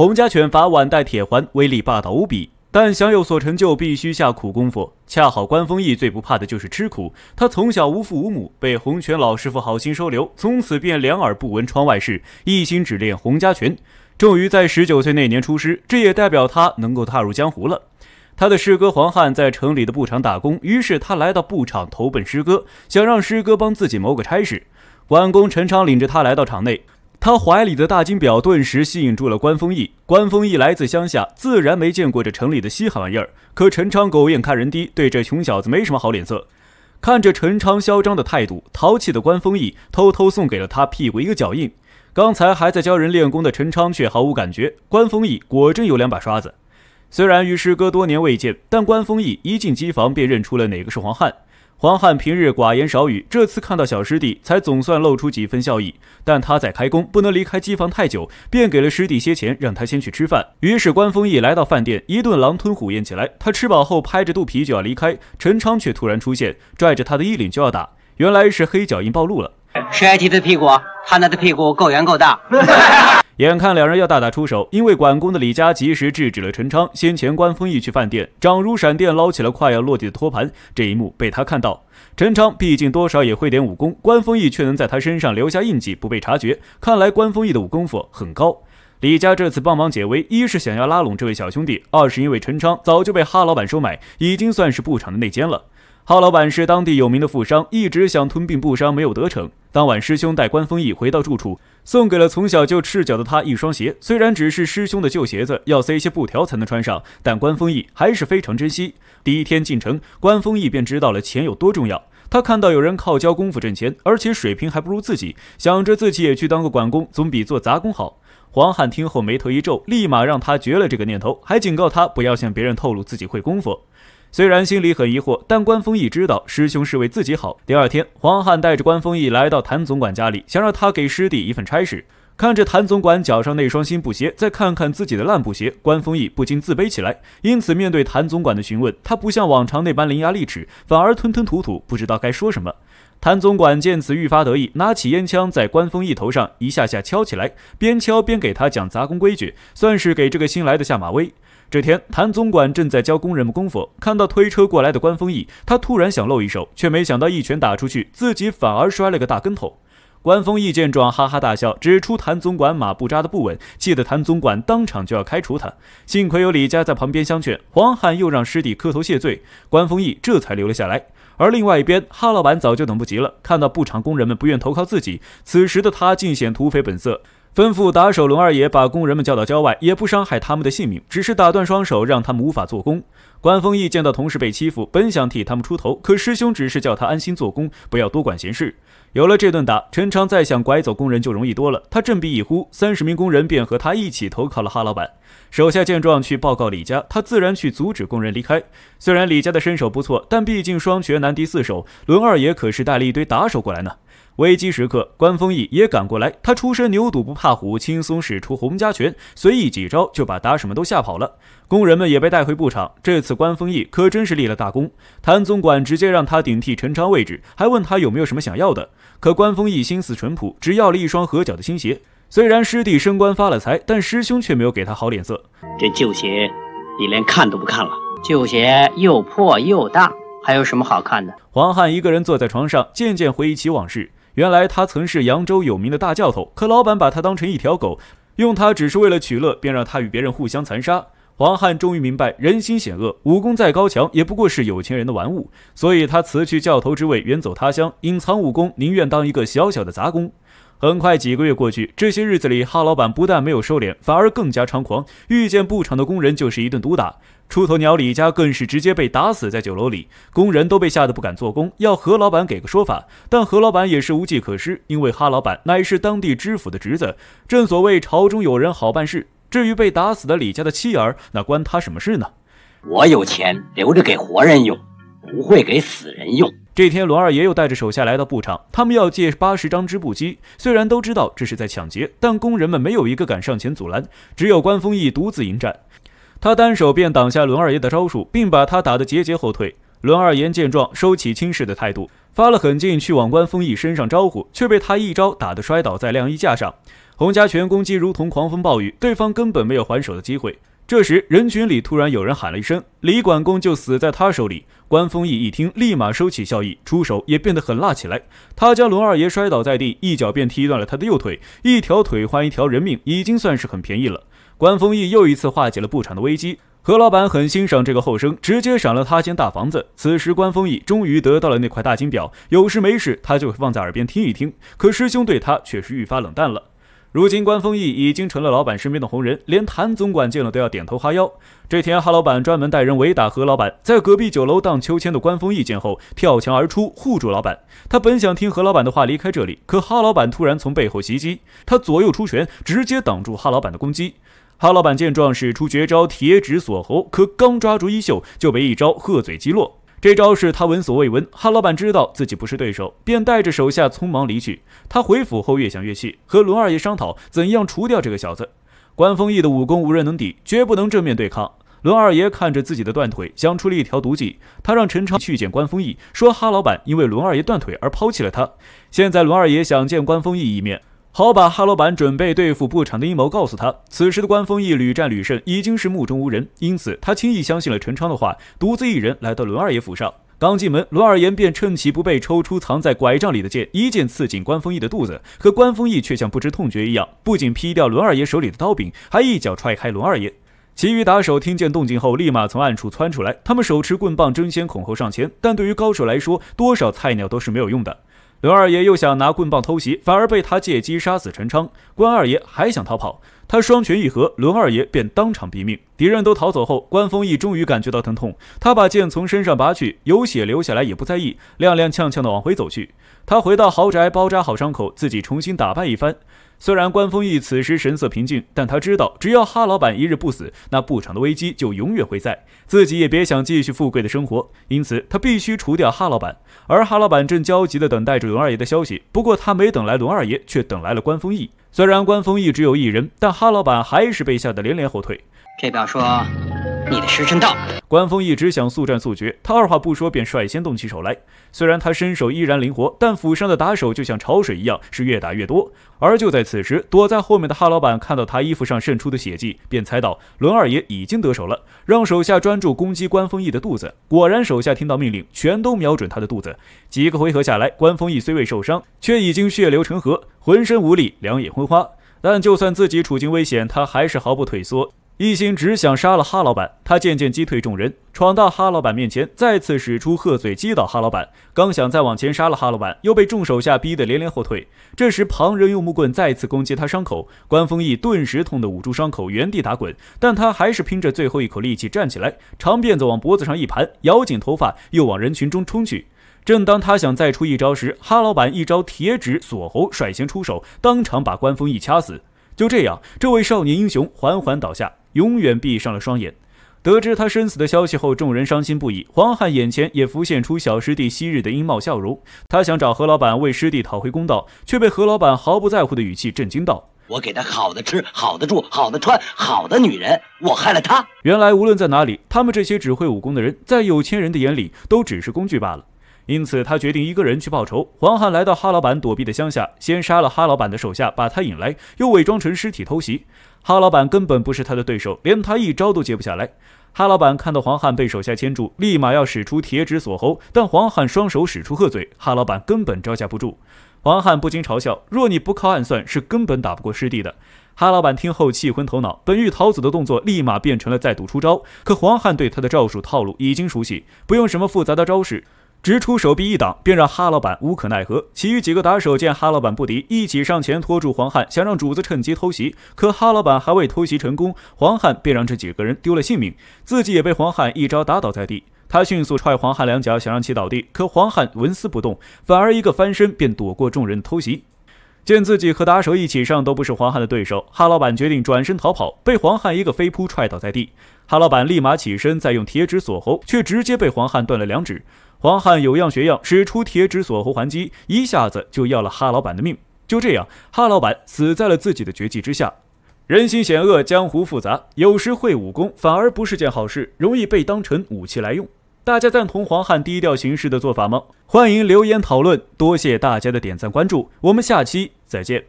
洪家拳法腕带铁环，威力霸道无比。但想有所成就，必须下苦功夫。恰好关丰义最不怕的就是吃苦。他从小无父无母，被洪拳老师傅好心收留，从此便两耳不闻窗外事，一心只练洪家拳。终于在十九岁那年出师，这也代表他能够踏入江湖了。他的师哥黄汉在城里的布厂打工，于是他来到布厂投奔师哥，想让师哥帮自己谋个差事。晚工陈昌领着他来到场内。他怀里的大金表顿时吸引住了关丰义。关丰义来自乡下，自然没见过这城里的稀罕玩意儿。可陈昌狗眼看人低，对这穷小子没什么好脸色。看着陈昌嚣张的态度，淘气的关丰义偷偷送给了他屁股一个脚印。刚才还在教人练功的陈昌却毫无感觉。关丰义果真有两把刷子。虽然与师哥多年未见，但关丰义一进机房便认出了哪个是黄汉。黄汉平日寡言少语，这次看到小师弟，才总算露出几分笑意。但他在开工，不能离开机房太久，便给了师弟些钱，让他先去吃饭。于是关风义来到饭店，一顿狼吞虎咽起来。他吃饱后拍着肚皮就要离开，陈昌却突然出现，拽着他的衣领就要打。原来是黑脚印暴露了。谁挨踢的屁股？他那的屁股够圆够大。眼看两人要大打出手，因为管工的李家及时制止了陈昌。先前关风义去饭店，掌如闪电捞起了快要落地的托盘，这一幕被他看到。陈昌毕竟多少也会点武功，关风义却能在他身上留下印记不被察觉，看来关风义的武功夫很高。李家这次帮忙解围，一是想要拉拢这位小兄弟，二是因为陈昌早就被哈老板收买，已经算是不长的内奸了。浩老板是当地有名的富商，一直想吞并布商，没有得逞。当晚，师兄带关风义回到住处，送给了从小就赤脚的他一双鞋。虽然只是师兄的旧鞋子，要塞些布条才能穿上，但关风义还是非常珍惜。第一天进城，关风义便知道了钱有多重要。他看到有人靠教功夫挣钱，而且水平还不如自己，想着自己也去当个管工，总比做杂工好。黄汉听后眉头一皱，立马让他绝了这个念头，还警告他不要向别人透露自己会功夫。虽然心里很疑惑，但关锋义知道师兄是为自己好。第二天，黄汉带着关锋义来到谭总管家里，想让他给师弟一份差事。看着谭总管脚上那双新布鞋，再看看自己的烂布鞋，关锋义不禁自卑起来。因此，面对谭总管的询问，他不像往常那般伶牙俐齿，反而吞吞吐吐，不知道该说什么。谭总管见此愈发得意，拿起烟枪在关锋义头上一下下敲起来，边敲边给他讲杂工规矩，算是给这个新来的下马威。这天，谭总管正在教工人们功夫，看到推车过来的关风义，他突然想露一手，却没想到一拳打出去，自己反而摔了个大跟头。关风义见状，哈哈大笑，指出谭总管马步扎的不稳，气得谭总管当场就要开除他。幸亏有李家在旁边相劝，黄汉又让师弟磕头谢罪，关风义这才留了下来。而另外一边，哈老板早就等不及了，看到布厂工人们不愿投靠自己，此时的他尽显土匪本色。吩咐打手龙二爷把工人们叫到郊外，也不伤害他们的性命，只是打断双手，让他们无法做工。关丰义见到同事被欺负，本想替他们出头，可师兄只是叫他安心做工，不要多管闲事。有了这顿打，陈昌再想拐走工人就容易多了。他振臂一呼，三十名工人便和他一起投靠了哈老板。手下见状去报告李家，他自然去阻止工人离开。虽然李家的身手不错，但毕竟双拳难敌四手，龙二爷可是带了一堆打手过来呢。危机时刻，关丰义也赶过来。他出身牛犊不怕虎，轻松使出洪家拳，随意几招就把打手们都吓跑了。工人们也被带回布场。这次关丰义可真是立了大功。谭总管直接让他顶替陈昌位置，还问他有没有什么想要的。可关丰义心思淳朴，只要了一双合脚的新鞋。虽然师弟升官发了财，但师兄却没有给他好脸色。这旧鞋你连看都不看了，旧鞋又破又大，还有什么好看的？黄汉一个人坐在床上，渐渐回忆起往事。原来他曾是扬州有名的大教头，可老板把他当成一条狗，用他只是为了取乐，便让他与别人互相残杀。黄汉终于明白人心险恶，武功再高强也不过是有钱人的玩物，所以他辞去教头之位，远走他乡，隐藏武功，宁愿当一个小小的杂工。很快，几个月过去，这些日子里，哈老板不但没有收敛，反而更加猖狂。遇见布厂的工人就是一顿毒打，出头鸟李家更是直接被打死在酒楼里。工人都被吓得不敢做工，要何老板给个说法。但何老板也是无计可施，因为哈老板乃是当地知府的侄子，正所谓朝中有人好办事。至于被打死的李家的妻儿，那关他什么事呢？我有钱留着给活人用，不会给死人用。这天，罗二爷又带着手下来到布厂，他们要借八十张织布机。虽然都知道这是在抢劫，但工人们没有一个敢上前阻拦，只有关丰义独自迎战。他单手便挡下罗二爷的招数，并把他打得节节后退。罗二爷见状，收起轻视的态度，发了狠劲去往关丰义身上招呼，却被他一招打得摔倒在晾衣架上。洪家拳攻击如同狂风暴雨，对方根本没有还手的机会。这时，人群里突然有人喊了一声：“李管工就死在他手里。”关丰义一听，立马收起笑意，出手也变得狠辣起来。他将龙二爷摔倒在地，一脚便踢断了他的右腿。一条腿换一条人命，已经算是很便宜了。关丰义又一次化解了布厂的危机。何老板很欣赏这个后生，直接赏了他间大房子。此时，关丰义终于得到了那块大金表，有事没事他就会放在耳边听一听。可师兄对他却是愈发冷淡了。如今关风义已经成了老板身边的红人，连谭总管见了都要点头哈腰。这天，哈老板专门带人围打何老板，在隔壁酒楼荡秋千的关风义见后，跳墙而出护住老板。他本想听何老板的话离开这里，可哈老板突然从背后袭击他，左右出拳直接挡住哈老板的攻击。哈老板见状使出绝招铁指锁喉，可刚抓住衣袖就被一招鹤嘴击落。这招是他闻所未闻。哈老板知道自己不是对手，便带着手下匆忙离去。他回府后越想越气，和伦二爷商讨怎样除掉这个小子。关丰义的武功无人能敌，绝不能正面对抗。伦二爷看着自己的断腿，想出了一条毒计。他让陈昌去见关丰义，说哈老板因为伦二爷断腿而抛弃了他。现在伦二爷想见关丰义一面。好把哈老板准备对付不长的阴谋告诉他。此时的关丰义屡战屡胜，已经是目中无人，因此他轻易相信了陈昌的话，独自一人来到伦二爷府上。刚进门，伦二爷便趁其不备，抽出藏在拐杖里的剑，一剑刺进关丰义的肚子。可关丰义却像不知痛觉一样，不仅劈掉伦二爷手里的刀柄，还一脚踹开伦二爷。其余打手听见动静后，立马从暗处窜出来，他们手持棍棒，争先恐后上前。但对于高手来说，多少菜鸟都是没有用的。伦二爷又想拿棍棒偷袭，反而被他借机杀死陈昌。关二爷还想逃跑，他双拳一合，伦二爷便当场毙命。敌人都逃走后，关丰义终于感觉到疼痛，他把剑从身上拔去，有血流下来也不在意，踉踉跄跄地往回走去。他回到豪宅，包扎好伤口，自己重新打扮一番。虽然关丰义此时神色平静，但他知道，只要哈老板一日不死，那布厂的危机就永远会在，自己也别想继续富贵的生活。因此，他必须除掉哈老板。而哈老板正焦急地等待着龙二爷的消息，不过他没等来龙二爷，却等来了关丰义。虽然关丰义只有一人，但哈老板还是被吓得连连后退。这表说。你的时辰到了。关锋一直想速战速决，他二话不说便率先动起手来。虽然他身手依然灵活，但府上的打手就像潮水一样，是越打越多。而就在此时，躲在后面的哈老板看到他衣服上渗出的血迹，便猜到伦二爷已经得手了，让手下专注攻击关锋义的肚子。果然，手下听到命令，全都瞄准他的肚子。几个回合下来，关锋义虽未受伤，却已经血流成河，浑身无力，两眼昏花。但就算自己处境危险，他还是毫不退缩。一心只想杀了哈老板，他渐渐击退众人，闯到哈老板面前，再次使出鹤嘴击倒哈老板。刚想再往前杀了哈老板，又被众手下逼得连连后退。这时，旁人用木棍再次攻击他伤口，关风义顿时痛得捂住伤口，原地打滚。但他还是拼着最后一口力气站起来，长辫子往脖子上一盘，咬紧头发，又往人群中冲去。正当他想再出一招时，哈老板一招铁指锁喉率先出手，当场把关风义掐死。就这样，这位少年英雄缓缓倒下。永远闭上了双眼。得知他身死的消息后，众人伤心不已。黄汉眼前也浮现出小师弟昔日的英貌笑容。他想找何老板为师弟讨回公道，却被何老板毫不在乎的语气震惊到：“我给他好的吃，好的住，好的穿，好的女人，我害了他。”原来，无论在哪里，他们这些只会武功的人，在有钱人的眼里，都只是工具罢了。因此，他决定一个人去报仇。黄汉来到哈老板躲避的乡下，先杀了哈老板的手下，把他引来，又伪装成尸体偷袭。哈老板根本不是他的对手，连他一招都接不下来。哈老板看到黄汉被手下牵住，立马要使出铁指锁喉，但黄汉双手使出鹤嘴，哈老板根本招架不住。黄汉不禁嘲笑：“若你不靠暗算，是根本打不过师弟的。”哈老板听后气昏头脑，本欲逃走的动作立马变成了再度出招。可黄汉对他的招数套路已经熟悉，不用什么复杂的招式。直出手臂一挡，便让哈老板无可奈何。其余几个打手见哈老板不敌，一起上前拖住黄汉，想让主子趁机偷袭。可哈老板还未偷袭成功，黄汉便让这几个人丢了性命，自己也被黄汉一招打倒在地。他迅速踹黄汉两脚，想让其倒地，可黄汉纹丝不动，反而一个翻身便躲过众人的偷袭。见自己和打手一起上都不是黄汉的对手，哈老板决定转身逃跑，被黄汉一个飞扑踹倒在地。哈老板立马起身，再用铁指锁喉，却直接被黄汉断了两指。黄汉有样学样，使出铁指锁喉还击，一下子就要了哈老板的命。就这样，哈老板死在了自己的绝技之下。人心险恶，江湖复杂，有时会武功反而不是件好事，容易被当成武器来用。大家赞同黄汉低调行事的做法吗？欢迎留言讨论。多谢大家的点赞关注，我们下期再见。